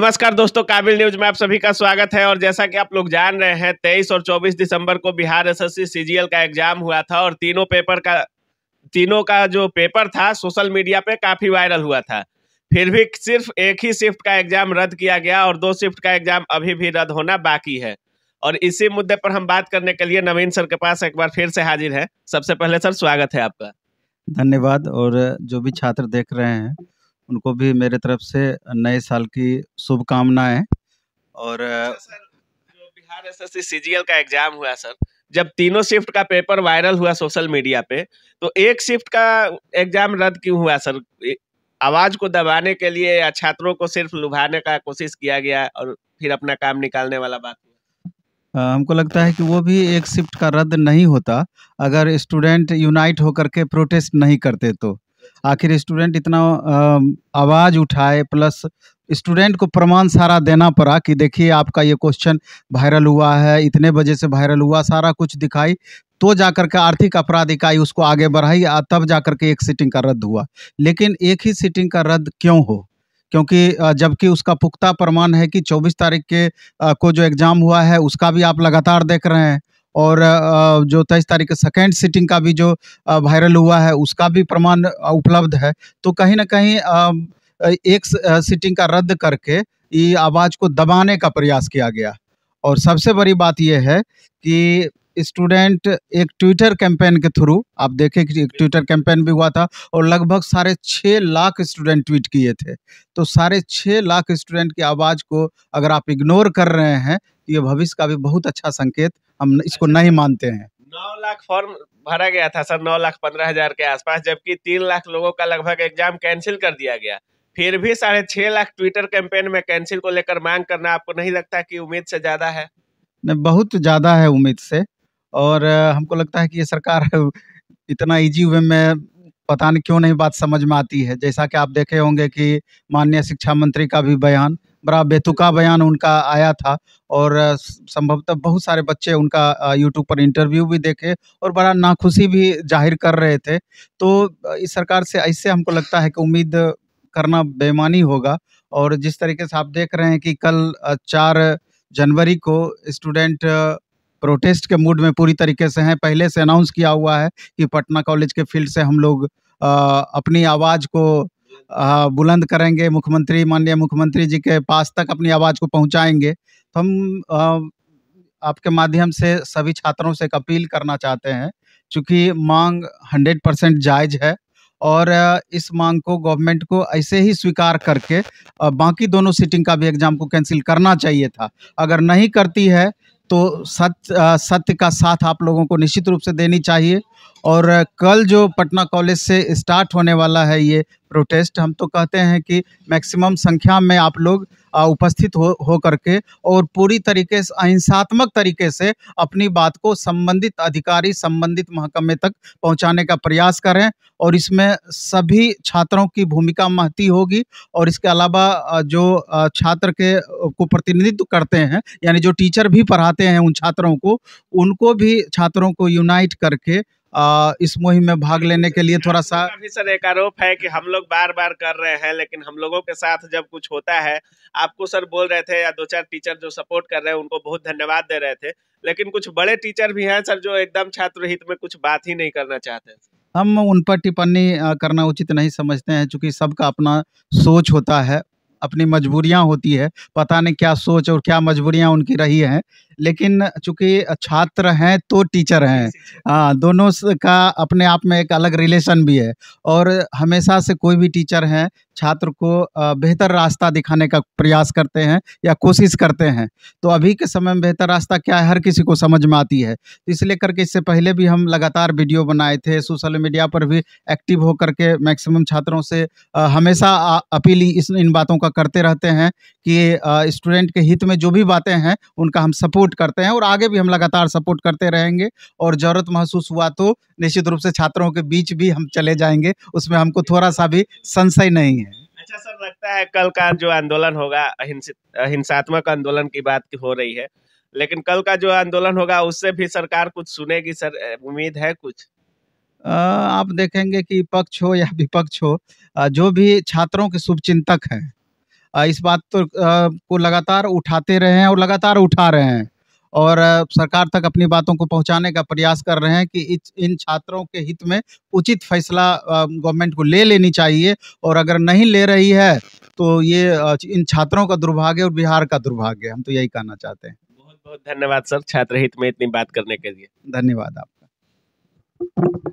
नमस्कार दोस्तों काबिल न्यूज में आप सभी का स्वागत है और जैसा कि आप लोग जान रहे हैं 23 और 24 दिसंबर को बिहार एसएससी सीजीएल का एग्जाम हुआ था और तीनों पेपर का तीनों का जो पेपर था सोशल मीडिया पे काफी वायरल हुआ था फिर भी सिर्फ एक ही शिफ्ट का एग्जाम रद्द किया गया और दो शिफ्ट का एग्जाम अभी भी रद्द होना बाकी है और इसी मुद्दे पर हम बात करने के लिए नवीन सर के पास एक बार फिर से हाजिर है सबसे पहले सर स्वागत है आपका धन्यवाद और जो भी छात्र देख रहे हैं उनको भी मेरे तरफ से नए साल की शुभकामनाएं और अच्छा बिहार एस एस सीजीएल का एग्जाम हुआ सर जब तीनों शिफ्ट का पेपर वायरल हुआ सोशल मीडिया पे तो एक शिफ्ट का एग्जाम रद्द क्यों हुआ सर आवाज को दबाने के लिए या छात्रों को सिर्फ लुभाने का कोशिश किया गया और फिर अपना काम निकालने वाला बात हुआ हमको लगता है कि वो भी एक शिफ्ट का रद्द नहीं होता अगर स्टूडेंट यूनाइट होकर के प्रोटेस्ट नहीं करते तो आखिर स्टूडेंट इतना आवाज़ उठाए प्लस स्टूडेंट को प्रमाण सारा देना पड़ा कि देखिए आपका ये क्वेश्चन वायरल हुआ है इतने बजे से वायरल हुआ सारा कुछ दिखाई तो जाकर के आर्थिक अपराध इकाई उसको आगे बढ़ाई तब जाकर के एक सीटिंग का रद्द हुआ लेकिन एक ही सीटिंग का रद्द क्यों हो क्योंकि जबकि उसका पुख्ता प्रमाण है कि 24 तारीख के को जो एग्ज़ाम हुआ है उसका भी आप लगातार देख रहे हैं और जो तेईस तारीख का सेकेंड सिटिंग का भी जो वायरल हुआ है उसका भी प्रमाण उपलब्ध है तो कहीं ना कहीं एक सिटिंग का रद्द करके ये आवाज़ को दबाने का प्रयास किया गया और सबसे बड़ी बात यह है कि स्टूडेंट एक ट्विटर कैंपेन के थ्रू आप देखें कि एक ट्विटर कैंपेन भी हुआ था और लगभग साढ़े छः लाख स्टूडेंट ट्वीट किए थे तो साढ़े छः लाख स्टूडेंट की आवाज़ को अगर आप इग्नोर कर रहे हैं तो ये भविष्य का भी बहुत अच्छा संकेत हम इसको अच्छा। नहीं मानते हैं नौ लाख फॉर्म भरा गया था सर नौ लाख पंद्रह हजार के आसपास जबकि तीन लाख लोगों का लगभग एग्जाम कैंसिल कर दिया गया फिर भी साढ़े छह लाख ट्विटर कैंपेन में कैंसिल को लेकर मांग करना आपको नहीं लगता कि उम्मीद से ज्यादा है नहीं बहुत ज्यादा है उम्मीद से और हमको लगता है कि ये सरकार इतना इजी वे में पता नहीं क्यों नहीं बात समझ में आती है जैसा कि आप देखे होंगे कि माननीय शिक्षा मंत्री का भी बयान बड़ा बेतुका बयान उनका आया था और संभवतः बहुत सारे बच्चे उनका यूट्यूब पर इंटरव्यू भी देखे और बड़ा नाखुशी भी जाहिर कर रहे थे तो इस सरकार से ऐसे हमको लगता है कि उम्मीद करना बेमानी होगा और जिस तरीके से आप देख रहे हैं कि कल चार जनवरी को स्टूडेंट प्रोटेस्ट के मूड में पूरी तरीके से हैं पहले से अनाउंस किया हुआ है कि पटना कॉलेज के फील्ड से हम लोग अपनी आवाज़ को बुलंद करेंगे मुख्यमंत्री माननीय मुख्यमंत्री जी के पास तक अपनी आवाज़ को पहुंचाएंगे तो हम आपके माध्यम से सभी छात्रों से एक अपील करना चाहते हैं चूँकि मांग हंड्रेड परसेंट जायज़ है और इस मांग को गवर्नमेंट को ऐसे ही स्वीकार करके बाकी दोनों सीटिंग का भी एग्ज़ाम को कैंसिल करना चाहिए था अगर नहीं करती है तो सत्य सत्य का साथ आप लोगों को निश्चित रूप से देनी चाहिए और कल जो पटना कॉलेज से स्टार्ट होने वाला है ये प्रोटेस्ट हम तो कहते हैं कि मैक्सिमम संख्या में आप लोग उपस्थित हो हो करके और पूरी तरीके से अहिंसात्मक तरीके से अपनी बात को संबंधित अधिकारी संबंधित महकमे तक पहुंचाने का प्रयास करें और इसमें सभी छात्रों की भूमिका महती होगी और इसके अलावा जो छात्र के को प्रतिनिधित्व करते हैं यानी जो टीचर भी पढ़ाते हैं उन छात्रों को उनको भी छात्रों को यूनाइट करके इस मुहिम में भाग लेने के लिए थोड़ा सा अभी सर एक आरोप है कि हम लोग बार बार कर रहे हैं लेकिन हम लोगों के साथ जब कुछ होता है आपको सर बोल रहे थे या दो चार टीचर जो सपोर्ट कर रहे हैं उनको बहुत धन्यवाद दे रहे थे लेकिन कुछ बड़े टीचर भी हैं सर जो एकदम छात्र हित में कुछ बात ही नहीं करना चाहते हम उन पर टिप्पणी करना उचित नहीं समझते हैं चूँकि सबका अपना सोच होता है अपनी मजबूरियाँ होती है पता नहीं क्या सोच और क्या मजबूरियाँ उनकी रही हैं लेकिन चूंकि छात्र हैं तो टीचर हैं हाँ दोनों का अपने आप में एक अलग रिलेशन भी है और हमेशा से कोई भी टीचर हैं छात्र को बेहतर रास्ता दिखाने का प्रयास करते हैं या कोशिश करते हैं तो अभी के समय में बेहतर रास्ता क्या है हर किसी को समझ में आती है तो इसलिए करके इससे पहले भी हम लगातार वीडियो बनाए थे सोशल मीडिया पर भी एक्टिव होकर के मैक्सिमम छात्रों से हमेशा अपील इस इन बातों का करते रहते हैं कि स्टूडेंट के हित में जो भी बातें हैं उनका हम सपोर्ट सपोर्ट करते हैं और आगे भी हम लगातार सपोर्ट करते रहेंगे और ज़रूरत महसूस हुआ तो निश्चित रूप से छात्रों के बीच भी हम चले जाएंगे उसमें हमको थोड़ा सा भी संशय नहीं है अच्छा सर लगता है कल का जो आंदोलन होगा हिंसात्मक आंदोलन की बात की हो रही है लेकिन कल का जो आंदोलन होगा उससे भी सरकार कुछ सुनेगी सर उम्मीद है कुछ आप देखेंगे कि पक्ष हो या विपक्ष हो जो भी छात्रों के शुभचिंतक हैं इस बात तो को लगातार उठाते रहे हैं और लगातार उठा रहे हैं और सरकार तक अपनी बातों को पहुंचाने का प्रयास कर रहे हैं कि इन छात्रों के हित में उचित फैसला गवर्नमेंट को ले लेनी चाहिए और अगर नहीं ले रही है तो ये इन छात्रों का दुर्भाग्य और बिहार का दुर्भाग्य हम तो यही कहना चाहते हैं बहुत बहुत धन्यवाद सर छात्र हित में इतनी बात करने के लिए धन्यवाद आपका